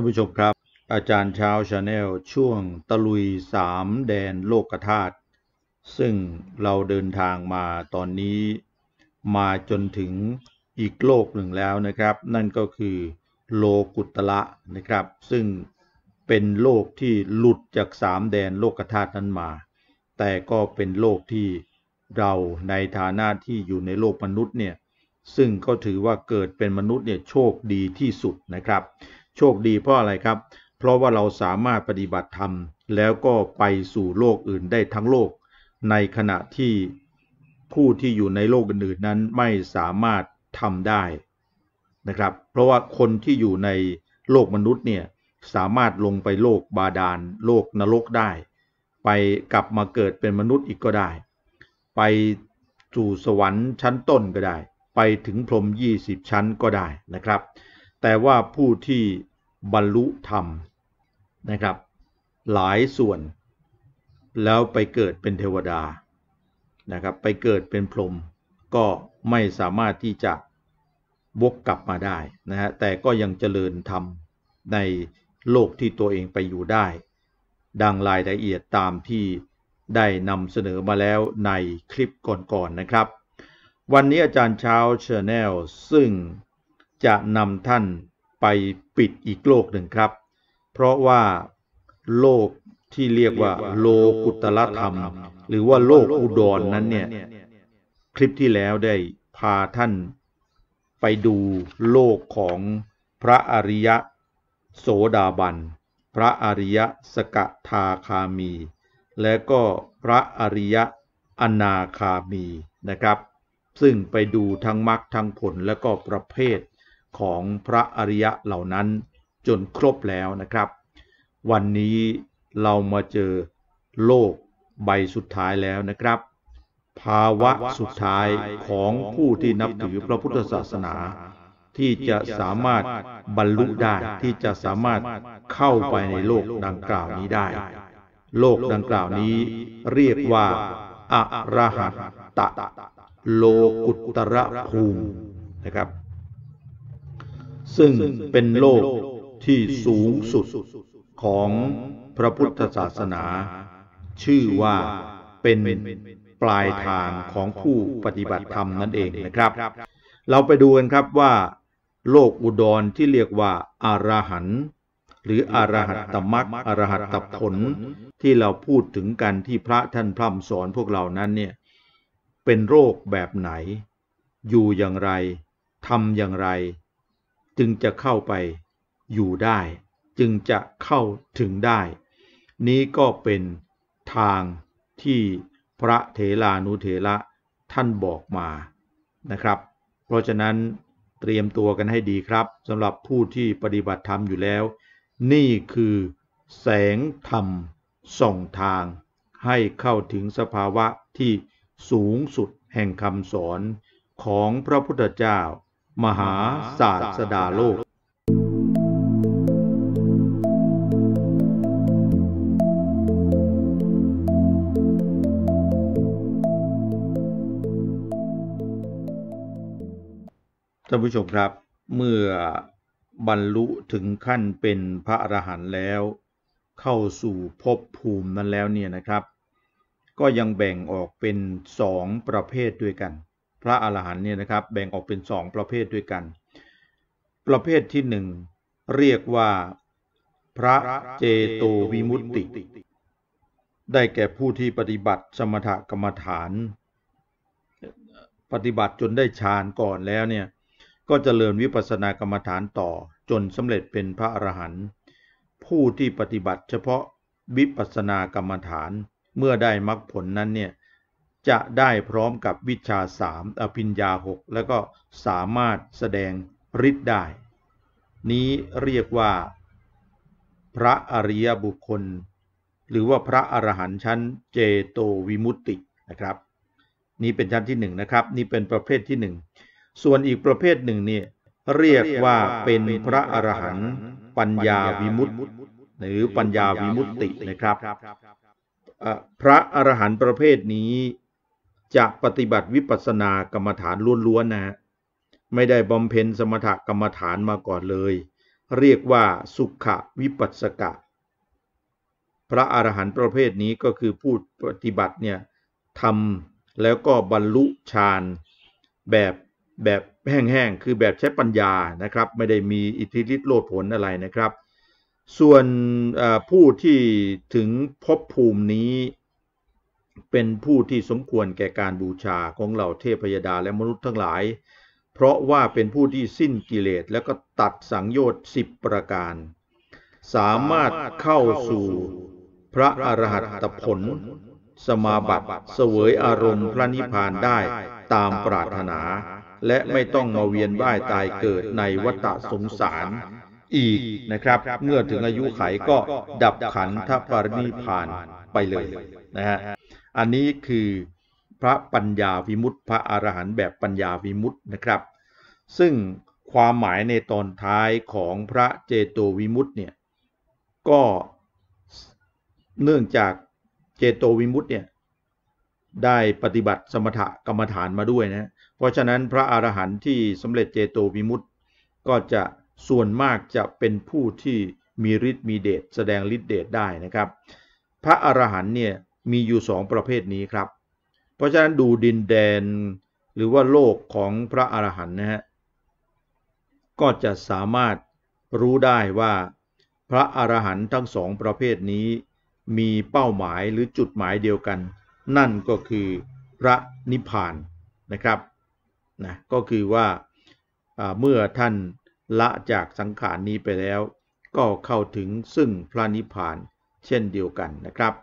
านผู้ชมครับ อาจารย์ชาวชาแนล ช่วงตะลุยสามแดนโลกธาตุซึ่งเราเดินทางมาตอนนี้มาจนถึงอีกโลกหนึ่งแล้วนะครับ นั่นก็คือโลกุตละนะครับ ซึ่งเป็นโลกที่หลุดจากสามแดนโลกธาตุนั้นมา แต่ก็เป็นโลกที่เราในฐานะที่อยู่ในโลกมนุษย์เนี่ยซึ่งก็ถือว่าเกิดเป็นมนุษย์เนี่ยโชคดีที่สุดนะครับโชคดีเพราะอะไรครับ เพราะว่าเราสามารถปฏิบัติธรรม แล้วก็ไปสู่โลกอื่นได้ทั้งโลก ในขณะที่ผู้ที่อยู่ในโลกอื่นนั้นไม่สามารถทำได้นะครับ เพราะว่าคนที่อยู่ในโลกมนุษย์เนี่ย สามารถลงไปโลกบาดาลโลกนรกได้ ไปกลับมาเกิดเป็นมนุษย์อีกก็ได้ ไปสู่สวรรค์ชั้นต้นก็ได้ ไปถึงพรม20 ชั้นก็ได้นะครับ แต่ว่าผู้ที่บรรลุธรรมนะครับหลายส่วน แล้วไปเกิดเป็นเทวดานะครับไปเกิดเป็นพรหมก็ไม่สามารถที่จะวกกลับมาได้นะฮะแต่ก็ยังเจริญธรรมในโลกที่ตัวเองไปอยู่ได้ ดังรายละเอียดตามที่ได้นำเสนอมาแล้วในคลิปก่อนๆนนะครับ วันนี้อาจารย์เช้าชาแนลซึ่งจะนำท่านไปปิดอีกโลกหนึ่งครับ เพราะว่าโลกที่เรียกว่าโลกุตละธรรม หรือว่าโลกอุดรนนั้นเนี่ย คลิปที่แล้วได้พาท่านไปดูโลกของพระอริยะโสดาบันพระอริยะสกทาคามี และก็พระอริยะอนาคามีนะครับ ซึ่งไปดูทั้งมรรคทั้งผลและก็ประเภทของพระอริยะเหล่านั้นจนครบแล้วนะครับ วันนี้เรามาเจอโลกใบสุดท้ายแล้วนะครับ ภาวะสุดท้ายของผู้ที่นับถือพระพุทธศาสนา ที่จะสามารถบรรลุได้ ที่จะสามารถเข้าไปในโลกดังกล่าวนี้ได้ โลกดังกล่าวนี้เรียกว่า อรหัตตะโลกุตระภูมินะครับซึ่งเป็นโลกที่สูงสุดของพระพุทธศาสนา ชื่อว่าเป็นปลายทางของผู้ปฏิบัติธรรมนั่นเองนะครับเราไปดูกันครับว่า โลกอุดรที่เรียกว่าอารหันหรืออรหัตตมักอรหัตตผลที่เราพูดถึงกันที่พระท่านพร่ำสอนพวกเรานั้นเนี่ยเป็นโรคแบบไหน อยู่อย่างไรทำอย่างไรจึงจะเข้าไปอยู่ได้ จึงจะเข้าถึงได้ นี้ก็เป็นทางที่พระเถรานุเถระท่านบอกมานะครับ เพราะฉะนั้นเตรียมตัวกันให้ดีครับสำหรับผู้ที่ปฏิบัติธรรมอยู่แล้ว นี่คือแสงธรรมส่องทาง ให้เข้าถึงสภาวะที่สูงสุดแห่งคำสอนของพระพุทธเจ้ามหาศาสดาโลก ท่านผู้ชมครับ เมื่อบรรลุถึงขั้นเป็นพระอรหันต์แล้วเข้าสู่ภพภูมินั้นแล้วเนี่ยนะครับ ก็ยังแบ่งออกเป็นสองประเภทด้วยกันพระอรหันต์เนี่ยนะครับแบ่งออกเป็นสองประเภทด้วยกัน ประเภทที่หนึ่งเรียกว่าพระเจโตวิมุตติ ได้แก่ผู้ที่ปฏิบัติสมถกรรมฐานปฏิบัติจนได้ฌานก่อนแล้วเนี่ยก็จเจริญวิปัสสนากรรมฐานต่อจนสำเร็จเป็นพระอรหันต์ผู้ที่ปฏิบัติเฉพาะวิปัสสนากรรมฐานเมื่อได้มรรคผลนั้นเนี่ยจะได้พร้อมกับวิชาสามอภิญญาหกแล้วก็สามารถแสดงฤทธิ์ได้ นี้เรียกว่า พระอริยบุคคล หรือว่าพระอรหันต์ชั้นเจโตวิมุตตินะครับ นี่เป็นชั้นที่หนึ่งนะครับ นี่เป็นประเภทที่หนึ่งส่วนอีกประเภทหนึ่งเนี่ยเรียกว่าเป็นพระอรหันต์ปัญญาวิมุตติหรือปัญญาวิมุตตินะครับพระอรหันต์ประเภทนี้จะปฏิบัติวิปัสสนากรรมฐานล้วนๆนะฮะไม่ได้บำเพ็ญสมถกรรมฐานมาก่อนเลย เรียกว่าสุขวิปัสสกะ พระอรหันต์ประเภทนี้ก็คือผู้ปฏิบัติเนี่ยทำแล้วก็บรรลุฌานแบบแบบแห้งๆ คือแบบใช้ปัญญานะครับ ไม่ได้มีอิทธิฤทธิโลดผลอะไรนะครับ ส่วนผู้ที่ถึงภพภูมินี้เป็นผู้ที่สมควรแก่การบูชาของเหล่าเทพยดาและมนุษย์ทั้งหลาย เพราะว่าเป็นผู้ที่สิ้นกิเลสแล้วก็ตัดสังโยชน์สิบประการ สามารถเข้าสู่พระอรหัตผลสมาบัติเสวยอารมณ์พระนิพพานได้ตามปรารถนา และไม่ต้องมาเวียนว่ายตายเกิดในวัฏสงสาร อีกนะครับ เมื่อถึงอายุไขก็ดับขันธปรินิพานไปเลยนะฮะอันนี้คือพระปัญญาวิมุตติ พระอรหันต์แบบปัญญาวิมุตตินะครับ ซึ่งความหมายในตอนท้ายของพระเจโตวิมุตติเนี่ยก็เนื่องจากเจโตวิมุตติเนี่ยได้ปฏิบัติสมถกรรมฐานมาด้วยนะ เพราะฉะนั้นพระอรหันต์ที่สำเร็จเจโตวิมุตติ ก็จะส่วนมากจะเป็นผู้ที่มีฤทธิ์มีเดชแสดงฤทธิ์เดชได้นะครับ พระอรหันต์เนี่ยมีอยู่สองประเภทนี้ครับ เพราะฉะนั้นดูดินแดนหรือว่าโลกของพระอรหันต์นะฮะ ก็จะสามารถรู้ได้ว่าพระอรหันต์ทั้งสองประเภทนี้มีเป้าหมายหรือจุดหมายเดียวกัน นั่นก็คือพระนิพพานนะครับนะก็คือว่าเมื่อท่านละจากสังขารนี้ไปแล้ว ก็เข้าถึงซึ่งพระนิพพานเช่นเดียวกันนะครับ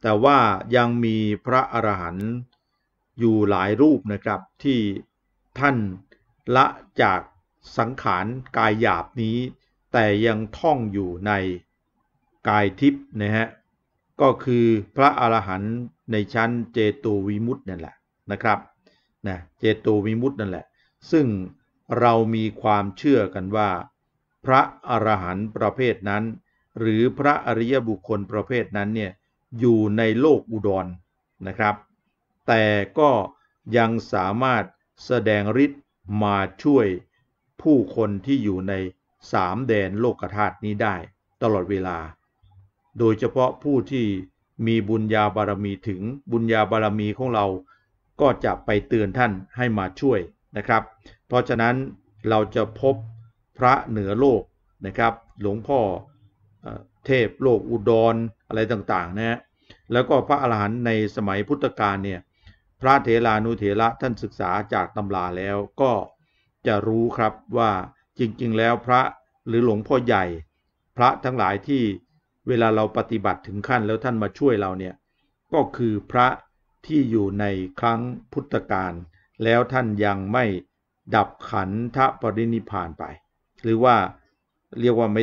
แต่ว่ายังมีพระอรหันต์อยู่หลายรูปนะครับที่ท่านละจากสังขารกายหยาบนี้ แต่ยังท่องอยู่ในกายทิพย์นะฮะก็คือพระอรหันต์ในชั้นเจโตวิมุตตินั่นแหละนะครับนะเจโตวิมุตตินั่นแหละ ซึ่งเรามีความเชื่อกันว่า พระอรหันต์ประเภทนั้น หรือพระอริยบุคคลประเภทนั้นเนี่ยอยู่ในโลกอุดรนนะครับ แต่ก็ยังสามารถแสดงฤทธิ์มาช่วยผู้คนที่อยู่ในสามแดนโลกธาตุนี้ได้ตลอดเวลา โดยเฉพาะผู้ที่มีบุญญาบารมีถึงบุญญาบารมีของเราก็จะไปเตือนท่านให้มาช่วยนะครับ เพราะฉะนั้นเราจะพบพระเหนือโลกนะครับ หลวงพ่อเทพโลกอุดรอะไรต่างๆนะฮะ แล้วก็พระอาหารหันต์ในสมัยพุทธกาลเนี่ย พระเถรานุเถระท่านศึกษาจากตำราแล้ว ก็จะรู้ครับว่าจริงๆ แล้วพระหรือหลวงพ่อใหญ่ พระทั้งหลายที่เวลาเราปฏิบัติถึงขั้นแล้วท่านมาช่วยเราเนี่ยก็คือพระที่อยู่ในครั้งพุทธกาลแล้วท่านยังไม่ดับขันธปรินิพานไป หรือว่าเรียกว่าไม่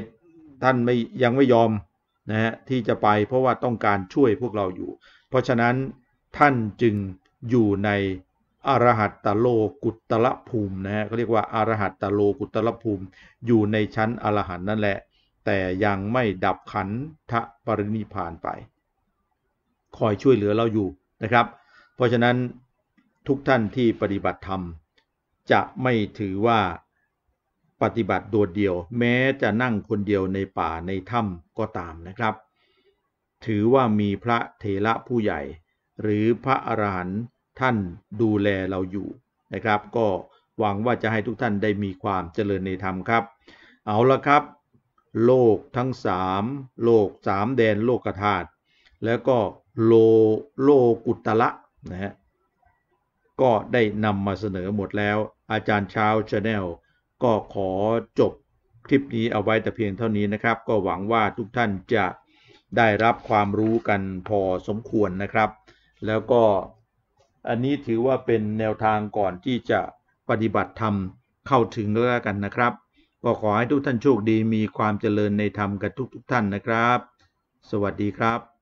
ท่านไม่ยังไม่ยอมนะฮะที่จะไปเพราะว่าต้องการช่วยพวกเราอยู่ เพราะฉะนั้นท่านจึงอยู่ในอรหัตตโลกุตตะภูมินะฮะเขาเรียกว่าอรหัตตโลกุตตะภูมิอยู่ในชั้นอรหันต์นั่นแหละ แต่ยังไม่ดับขันทะปรินิพานไป คอยช่วยเหลือเราอยู่นะครับ เพราะฉะนั้นทุกท่านที่ปฏิบัติธรรม จะไม่ถือว่าปฏิบัติโดดเดี่ยวแม้จะนั่งคนเดียวในป่าในถ้ำก็ตามนะครับ ถือว่ามีพระเถระผู้ใหญ่ หรือพระอรหันต์ท่านดูแลเราอยู่นะครับ ก็หวังว่าจะให้ทุกท่านได้มีความเจริญในธรรมครับ เอาละครับ โลกทั้งสามโลกสามแดนโลกธาตุแล้วก็โลโลกุตละนะฮะก็ได้นำมาเสนอหมดแล้ว อาจารย์ชาวชาแนลก็ขอจบคลิปนี้เอาไว้แต่เพียงเท่านี้นะครับ ก็หวังว่าทุกท่านจะได้รับความรู้กันพอสมควรนะครับ แล้วก็อันนี้ถือว่าเป็นแนวทางก่อนที่จะปฏิบัติธรรมเข้าถึงแล้วกันนะครับก็ขอให้ทุกท่านโชคดีมีความเจริญในธรรมกันทุกๆทท่านนะครับ สวัสดีครับ